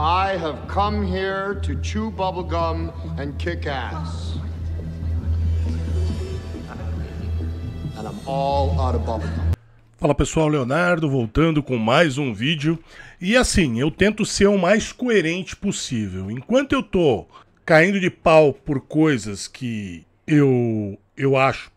I have come here to chew bubblegum and kick ass. And I'm all out of bubblegum. Fala pessoal, Leonardo voltando com mais um vídeo. E assim, eu tento ser o mais coerente possível. Enquanto eu tô caindo de pau por coisas que eu eu acho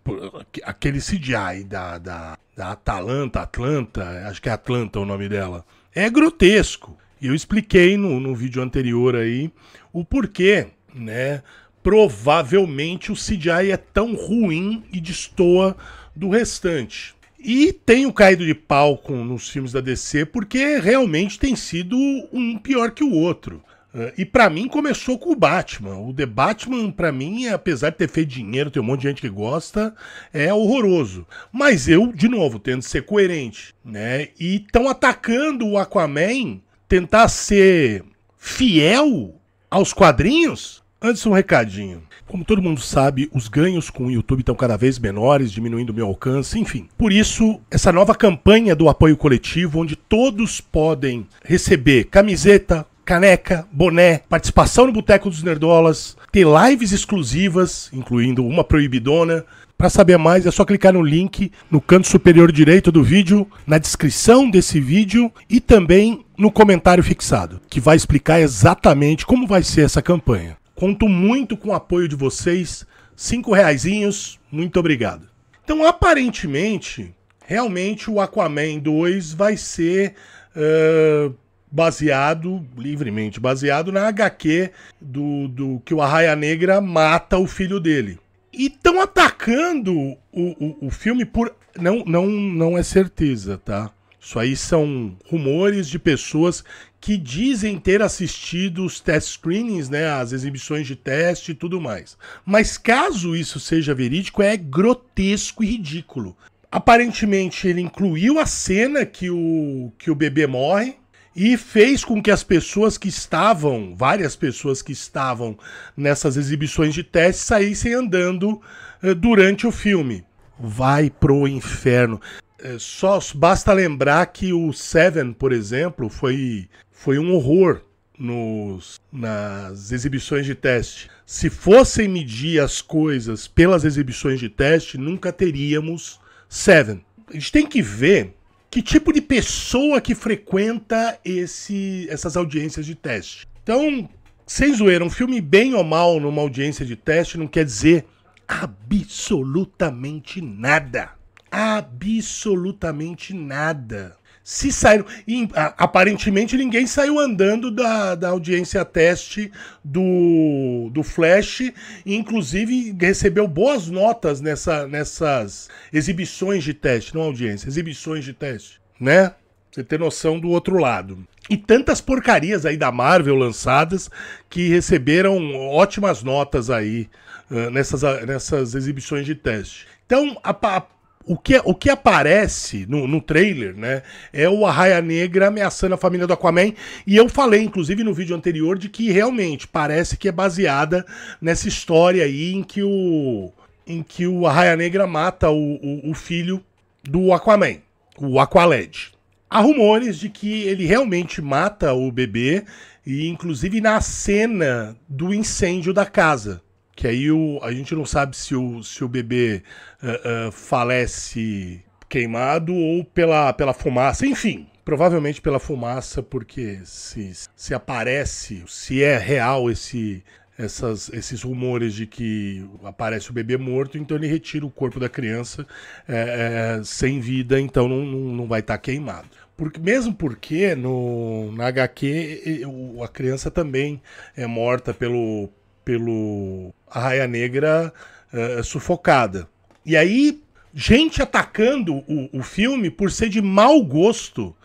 aquele CGI da, da, da Atalanta, Atlanta, acho que é Atlanta o nome dela, é grotesco. E eu expliquei no, no vídeo anterior aí o porquê, né? Provavelmente o CGI é tão ruim e destoa do restante. E tenho caído de palco nos filmes da DC porque realmente tem sido um pior que o outro. Ah, e para mim começou com o Batman. O The Batman, para mim, apesar de ter feito dinheiro, tem um monte de gente que gosta, é horroroso. Mas eu, de novo, tendo ser coerente, né? E estão atacando o Aquaman tentar ser fiel aos quadrinhos? Antes, um recadinho. Como todo mundo sabe, os ganhos com o YouTube estão cada vez menores, diminuindo o meu alcance, enfim. Por isso, essa nova campanha do apoio coletivo, onde todos podem receber camiseta, caneca, boné, participação no Boteco dos Nerdolas, ter lives exclusivas, incluindo uma proibidona. Para saber mais é só clicar no link no canto superior direito do vídeo, na descrição desse vídeo e também no comentário fixado, que vai explicar exatamente como vai ser essa campanha. Conto muito com o apoio de vocês. Cinco reaisinhos, muito obrigado. Então, aparentemente, realmente o Aquaman 2 vai ser uh, baseado, livremente baseado, na HQ do, do que o Arraia Negra mata o filho dele. E estão atacando o, o, o filme por. Não, não, não é certeza, tá? Isso aí são rumores de pessoas que dizem ter assistido os test screenings, né, as exibições de teste e tudo mais. Mas caso isso seja verídico, é grotesco e ridículo. Aparentemente ele incluiu a cena que o que o bebê morre e fez com que as pessoas que estavam, várias pessoas que estavam nessas exibições de teste, saíssem andando eh, durante o filme. Vai pro inferno. Eh, só basta lembrar que o Seven, por exemplo, foi, foi um horror nos, nas exibições de teste. Se fossem medir as coisas pelas exibições de teste, nunca teríamos Seven. A gente tem que ver que tipo de pessoa que frequenta esse, essas audiências de teste. Então, sem zoeira, um filme bem ou mal numa audiência de teste não quer dizer absolutamente nada. Absolutamente nada se saíram. E, aparentemente ninguém saiu andando da, da audiência teste do, do Flash. inclusive recebeu boas notas nessa, nessas exibições de teste, não audiência, exibições de teste, né? Você ter noção do outro lado. E tantas porcarias aí da Marvel lançadas que receberam ótimas notas aí uh, nessas, ah, nessas exibições de teste. Então, a, a o que, o que aparece no, no trailer, né, é o Arraia Negra ameaçando a família do Aquaman. E eu falei, inclusive, no vídeo anterior, de que realmente parece que é baseada nessa história aí em que o. Em que o Arraia Negra mata o, o, o filho do Aquaman, o Aqualed. Há rumores de que ele realmente mata o bebê, e inclusive na cena do incêndio da casa que aí o, a gente não sabe se o, se o bebê uh, uh, falece queimado ou pela, pela fumaça, enfim. Provavelmente pela fumaça, porque se, se aparece, se é real esse, essas, esses rumores de que aparece o bebê morto, então ele retira o corpo da criança é, é, sem vida, então não, não, não vai estar tá queimado. Porque, mesmo porque no, na HQ a criança também é morta pelo, pelo a raia negra uh, sufocada. E aí, gente atacando o, o, filme por ser de mau gosto.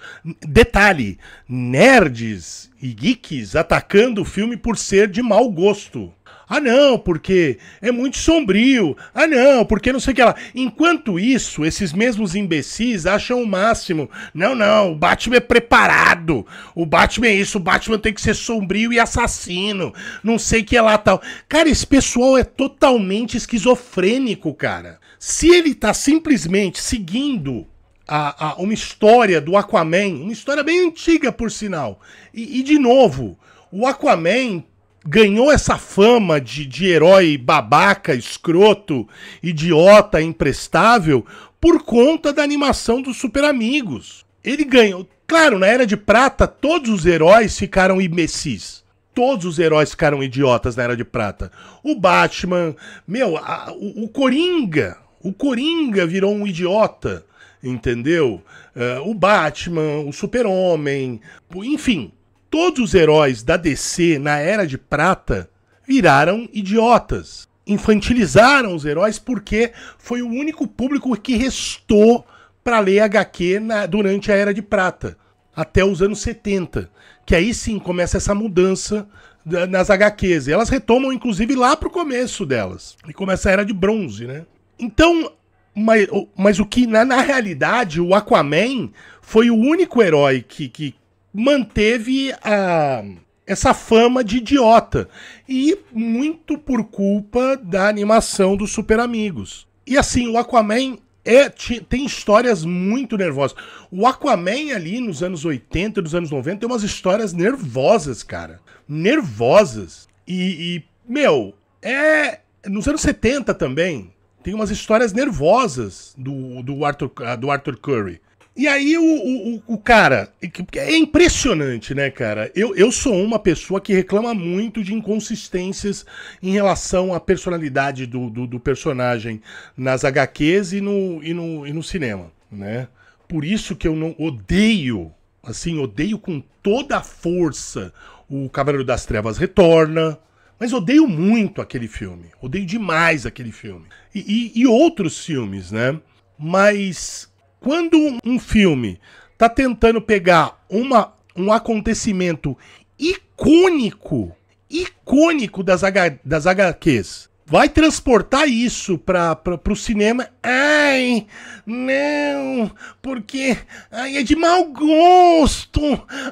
Detalhe: nerds e geeks atacando o filme por ser de mau gosto. Ah, não, porque é muito sombrio. Ah, não, porque não sei o que lá. Enquanto isso, esses mesmos imbecis acham o máximo. Não, não, o Batman é preparado. O Batman é isso, o Batman tem que ser sombrio e assassino. Não sei o que lá tal. Cara, esse pessoal é totalmente esquizofrênico, cara. Se ele tá simplesmente seguindo a, a, uma história do Aquaman, uma história bem antiga, por sinal. e, e de novo, o Aquaman ganhou essa fama de, de herói babaca, escroto, idiota, imprestável, por conta da animação dos Super Amigos. Ele ganhou. Claro, na Era de Prata, todos os heróis ficaram imbecis. Todos os heróis ficaram idiotas na Era de Prata. O Batman, meu, a, o, o Coringa. O Coringa virou um idiota entendeu? Uh, o Batman, o Super-Homem, enfim, Todos os heróis da DC na Era de Prata viraram idiotas. Infantilizaram os heróis porque foi o único público que restou para ler HQ na, durante a Era de Prata, até os anos 70. Que aí sim começa essa mudança da, nas HQs. E elas retomam, inclusive, lá pro começo delas. E começa a Era de Bronze, né? Então, mas, mas o que, na, na realidade, o Aquaman foi o único herói que, que manteve a, essa fama de idiota. E muito por culpa da animação dos Super Amigos. E assim, o Aquaman é, tem histórias muito nervosas. O Aquaman ali nos anos 80, nos anos 90, tem umas histórias nervosas, cara. Nervosas. E, e meu, é. Nos anos 70 também, tem umas histórias nervosas do, do, Arthur, do Arthur Curry. E aí o, o, o, cara. É impressionante, né, cara? Eu, eu sou uma pessoa que reclama muito de inconsistências em relação à personalidade do, do, do personagem nas HQs e no, e no, e no cinema, né? Por isso que eu não odeio, assim, odeio com toda a força o Cavaleiro das Trevas Retorna. Mas odeio muito aquele filme. Odeio demais aquele filme. e, e, e outros filmes, né? Mas quando um filme tá tentando pegar uma, um acontecimento icônico, icônico das, H, das HQs, vai transportar isso para o cinema. Ai, não, porque ai, é de mau gosto.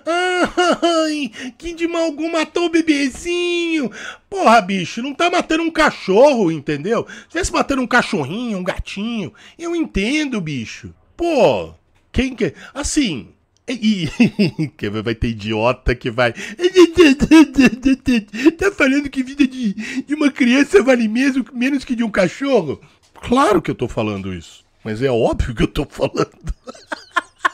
Ai, que de mau gosto matou o bebezinho. Porra, bicho, não tá matando um cachorro, entendeu? Se tivesse matando um cachorrinho, um gatinho, eu entendo, bicho. Pô, quem que. Assim. E, que vai ter idiota que vai. Tá falando que vida de, de uma criança vale mesmo, menos que de um cachorro? Claro que eu tô falando isso. Mas é óbvio que eu tô falando.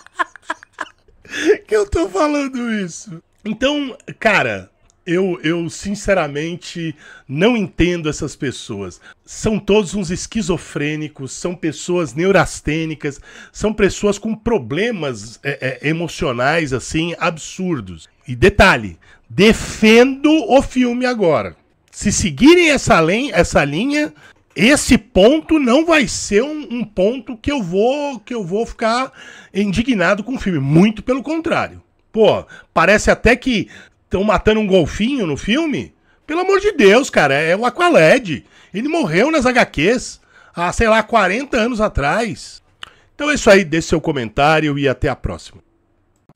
que eu tô falando isso. Então, cara, eu, eu sinceramente não entendo essas pessoas. São todos uns esquizofrênicos, são pessoas neurastênicas, são pessoas com problemas é, é, emocionais assim absurdos. E detalhe, defendo o filme agora. Se seguirem essa, essa linha, esse ponto não vai ser um, um, ponto que eu vou que eu vou ficar indignado com o filme. Muito pelo contrário. Pô, parece até que estão matando um golfinho no filme? Pelo amor de Deus, cara, é o Aqualed. Ele morreu nas HQs há, sei lá, 40 anos atrás. Então é isso aí, deixe seu comentário e até a próxima.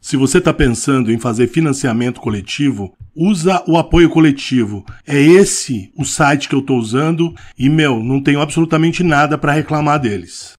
Se você está pensando em fazer financiamento coletivo, usa o apoio coletivo. É esse o site que eu estou usando e, meu, não tenho absolutamente nada para reclamar deles.